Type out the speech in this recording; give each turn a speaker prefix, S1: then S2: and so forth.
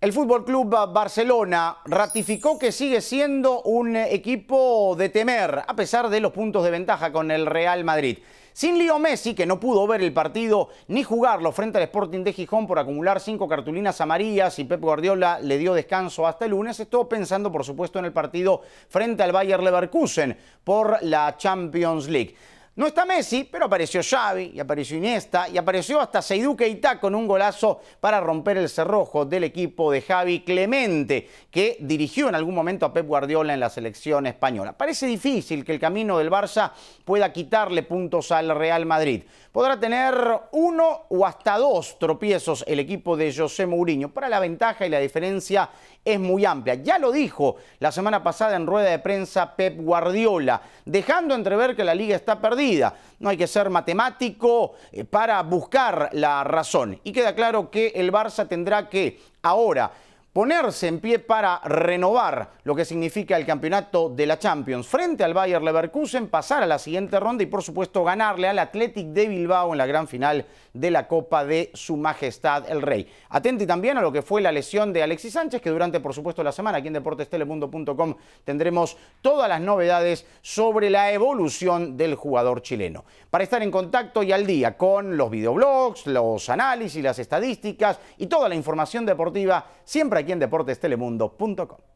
S1: El Fútbol Club Barcelona ratificó que sigue siendo un equipo de temer, a pesar de los puntos de ventaja con el Real Madrid. Sin Leo Messi, que no pudo ver el partido ni jugarlo frente al Sporting de Gijón por acumular cinco cartulinas amarillas y Pep Guardiola le dio descanso hasta el lunes, estuvo pensando, por supuesto, en el partido frente al Bayer Leverkusen por la Champions League. No está Messi, pero apareció Xavi, y apareció Iniesta, y apareció hasta Seiduque Keita con un golazo para romper el cerrojo del equipo de Javi Clemente, que dirigió en algún momento a Pep Guardiola en la selección española. Parece difícil que el camino del Barça pueda quitarle puntos al Real Madrid. Podrá tener uno o hasta dos tropiezos el equipo de José Mourinho, pero la ventaja y la diferencia es muy amplia. Ya lo dijo la semana pasada en rueda de prensa Pep Guardiola, dejando entrever que la liga está perdida no hay que ser matemático eh, para buscar la razón. Y queda claro que el Barça tendrá que ahora ponerse en pie para renovar lo que significa el campeonato de la Champions frente al Bayern Leverkusen, pasar a la siguiente ronda y por supuesto ganarle al Athletic de Bilbao en la gran final de la Copa de Su Majestad el Rey. Atente también a lo que fue la lesión de Alexis Sánchez, que durante por supuesto la semana aquí en deportestelemundo.com tendremos todas las novedades sobre la evolución del jugador chileno. Para estar en contacto y al día con los videoblogs, los análisis, las estadísticas y toda la información deportiva, siempre aquí en deportestelemundo.com.